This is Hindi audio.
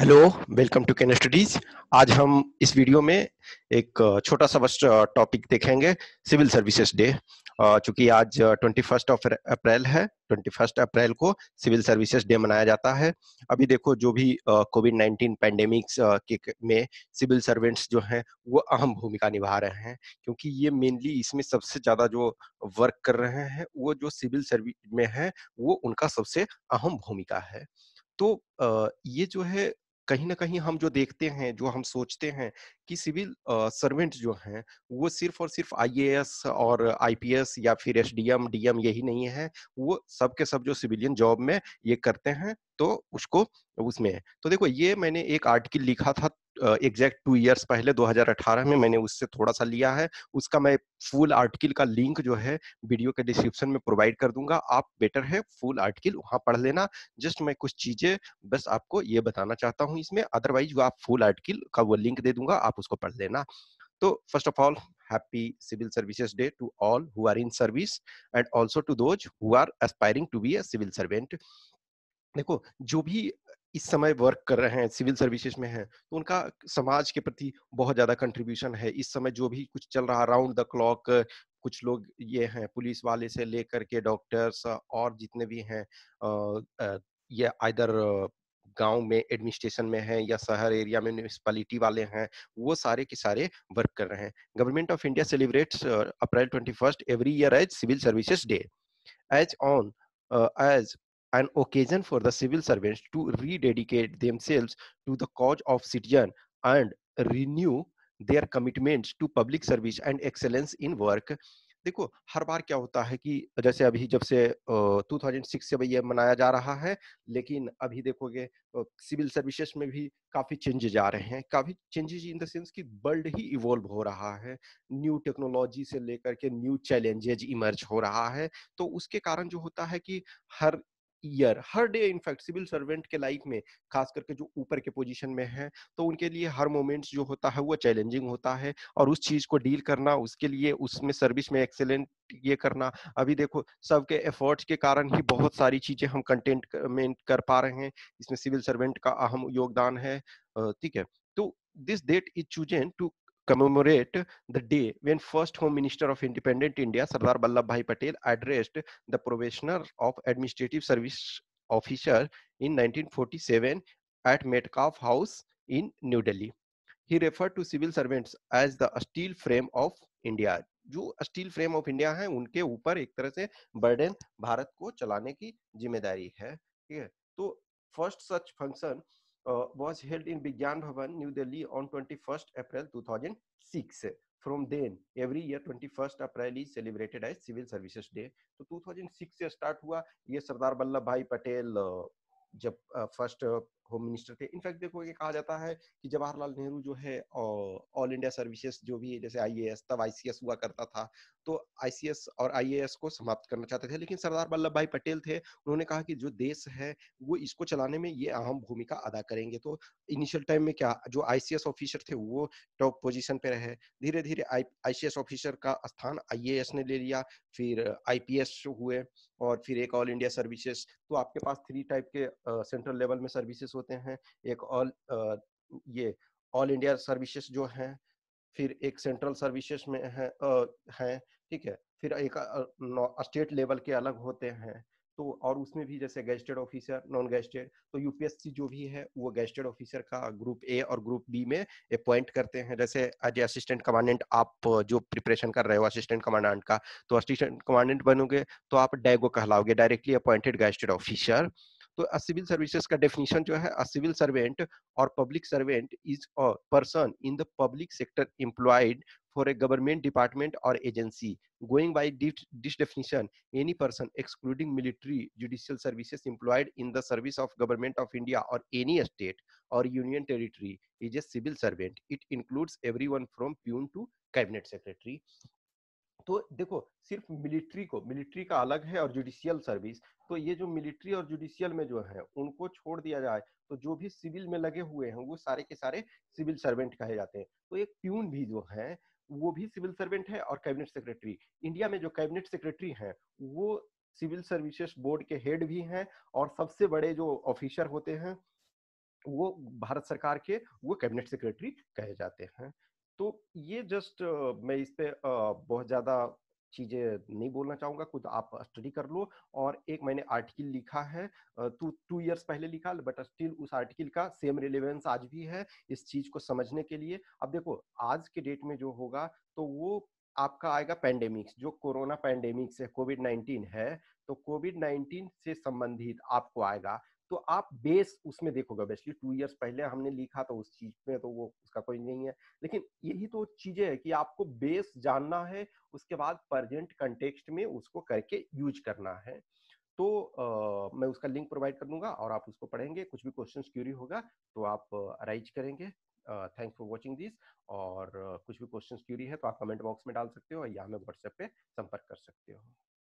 Hello welcome to can studies आज हम इस वीडियो में एक छोटा सा बस टॉपिक देखेंगे सिविल सर्विसेज डे चूंकि आज ट्वेंटी फर्स्ट ऑफ अप्रैल है ट्वेंटी फर्स्ट अप्रैल को सिविल सर्विसेज डे मनाया जाता है अभी देखो जो भी कोविड नाइन्टीन पैंडेमिक्स के में सिविल सर्वेंट्स जो हैं वो अहम भूमिका निभा रहे हैं क्योंकि ये मेनली इसमें सबसे ज्यादा जो वर्क कर रहे हैं वो जो सिविल सर्विस में है वो उनका सबसे अहम भूमिका है तो ये जो है कहीं ना कहीं हम जो देखते हैं जो हम सोचते हैं कि सिविल सर्वेंट जो हैं वो सिर्फ और सिर्फ आईएएस और आईपीएस या फिर एसडीएम डीएम यही नहीं है वो सब के सब जो सिविलियन जॉब में ये करते हैं तो उसको उसमें तो देखो ये मैंने एक आर्टिकल लिखा था एग्जैक्ट टू इयर्स पहले 2018 में मैंने उससे थोड़ा सा लिया है उसका मैं फुल आर्टिकल का लिंक जो है वीडियो के डिस्क्रिप्शन में प्रोवाइड कर दूंगा आप बेटर है फुल आर्टिकल वहाँ पढ़ लेना जस्ट मैं कुछ चीजें बस आपको ये बताना चाहता हूँ इसमें अदरवाइज आप फुल आर्टिकल का वो लिंक दे दूंगा आप उसको पढ़ लेना तो first of all happy civil services day to all who are in service and also to those who are aspiring to be a civil servant देखो जो भी इस समय वर्क कर रहे हैं सिविल सर्विसेज में हैं तो उनका समाज के प्रति बहुत ज़्यादा कंट्रीब्यूशन है इस समय जो भी कुछ चल रहा राउंड द क्लॉक कुछ लोग ये हैं पुलिस वाले से लेकर के डॉक्टर्स और जितने भी हैं ये आइदर गांव में एडमिनिस्ट्रेशन में है या शहर एरिया में म्यूनिसपालिटी वाले हैं वो सारे के सारे वर्क कर रहे हैं government of India celebrates April twenty first every year as civil services day as on as an occasion for the civil servants to rededicate themselves to the cause of citizen and renew their commitments to public service and excellence in work देखो हर बार क्या होता है कि जैसे अभी जब से uh, 2006 से ये मनाया जा रहा है लेकिन अभी देखोगे सिविल uh, सर्विसेज में भी काफ़ी चेंजेज आ रहे हैं काफ़ी चेंजेज इन द सेंस कि वर्ल्ड ही इवॉल्व हो रहा है न्यू टेक्नोलॉजी से लेकर के न्यू चैलेंजेज इमर्ज हो रहा है तो उसके कारण जो होता है कि हर ईयर हर डे इनफैक्ट सिविल सर्वेंट के लाइफ में खास करके जो ऊपर के पोजीशन में है तो उनके लिए हर मोमेंट्स जो होता है वो चैलेंजिंग होता है और उस चीज को डील करना उसके लिए उसमें सर्विस में एक्सेलेंट ये करना अभी देखो सबके एफर्ट्स के कारण ही बहुत सारी चीजें हम कंटेंट में कर पा रहे हैं इसमें सिविल सर्वेंट का अहम योगदान है ठीक है तो this date is chosen to commemorate the day when first Home Minister of Independent India, Sardar ballabh bhai Patel, addressed the Probationer of Administrative Service Officer in 1947 at metcalf House in New Delhi. He referred to civil servants as the steel frame of India. जो स्टील फ्रेम ऑफ इंडिया है उनके ऊपर एक तरह से बर्डन भारत को चलाने की जिम्मेदारी है ठीक है तो first such function uh, was held in Vigyan Bhavan, New Delhi on 21st April 2006. From then, every year 21st April is celebrated as Civil Services Day. so, 2006 से स्टार्ट हुआ ये सरदार वल्लभ भाई पटेल जब फर्स्ट होम मिनिस्टर थे इनफैक्ट देखो ये कहा जाता है कि जवाहरलाल नेहरू जो है ऑल इंडिया सर्विसेज जो भी जैसे आईएएस तब आईसीएस हुआ करता था तो आईसीएस और आईएएस को समाप्त करना चाहते थे लेकिन सरदार वल्लभ भाई पटेल थे उन्होंने कहा कि जो देश है वो इसको चलाने में ये अहम भूमिका अदा करेंगे तो इनिशियल टाइम में क्या जो आईसीएस ऑफिसर थे वो टॉप पोजिशन पे रहे धीरे धीरे आईसीएस ऑफिसर का स्थान आईएएस ने ले लिया फिर आईपीएस हुए और फिर एक ऑल इंडिया सर्विसेज तो आपके पास थ्री टाइप के सेंट्रल लेवल में सर्विसेज होते हैं एक ऑल ये ऑल इंडिया सर्विसेज जो हैं फिर एक सेंट्रल सर्विसेज में है हैं ठीक है फिर एक स्टेट लेवल के अलग होते हैं तो और उसमें भी जैसे गेस्टेड ऑफिसर नॉन गेस्टेड तो यूपीएससी जो भी है वो गेस्टेड ऑफिसर का ग्रुप ए और ग्रुप बी में अपॉइंट करते हैं जैसे एज असिस्टेंट कमांडेंट आप जो प्रिपरेशन कर रहे हो असिस्टेंट कमांडेंट का तो असिस्टेंट कमांडेंट बनोगे तो आप डैगो कहलाओगे डायरेक्टली अपॉइंटेड गेस्टेड ऑफिसर तो सिविल सर्विसेज का डेफिनेशन जो है सिविल सर्वेंट और public servant is a person in the public sector employed for a government department or agency. Going by this definition, any person excluding military judicial services employed in the service of government of India or any state or union territory is a civil servant. It includes everyone from peon to cabinet secretary. तो देखो सिर्फ मिलिट्री को मिलिट्री का अलग है और जुडिशियल सर्विस तो ये जो मिलिट्री और जुडिशियल में जो है उनको छोड़ दिया जाए तो जो भी सिविल में लगे हुए हैं वो सारे के सारे सिविल सर्वेंट कहे जाते हैं तो एक प्यून भी जो है वो भी सिविल सर्वेंट है और कैबिनेट सेक्रेटरी इंडिया में जो कैबिनेट सेक्रेटरी हैं वो सिविल सर्विसेज बोर्ड के हेड भी हैं और सबसे बड़े जो ऑफिसर होते हैं वो भारत सरकार के वो कैबिनेट सेक्रेटरी कहे जाते हैं तो ये जस्ट मैं इस पे बहुत ज़्यादा चीज़ें नहीं बोलना चाहूँगा खुद आप स्टडी कर लो और एक मैंने आर्टिकल लिखा है टू टू ईयर्स पहले लिखा बट स्टिल उस आर्टिकल का सेम रिलेवेंस आज भी है इस चीज़ को समझने के लिए अब देखो आज के डेट में जो होगा तो वो आपका आएगा पैंडेमिक्स जो कोरोना पैंडेमिक्स है कोविड नाइन्टीन है तो कोविड नाइन्टीन से संबंधित आपको आएगा तो आप बेस उसमें देखोगे ऑब्वियसली टू इयर्स पहले हमने लिखा था उस चीज में तो वो उसका कोई नहीं है लेकिन यही तो चीजें है कि आपको बेस जानना है उसके बाद प्रजेंट कंटेक्सट में उसको करके यूज करना है तो आ, मैं उसका लिंक प्रोवाइड कर दूंगा और आप उसको पढ़ेंगे कुछ भी क्वेश्चन क्यूरी होगा तो आप अराइज करेंगे थैंक्स फॉर वॉचिंग दिस और कुछ भी क्वेश्चन क्यूरी है तो आप कमेंट बॉक्स में डाल सकते हो या हमें व्हाट्सएप पे संपर्क कर सकते हो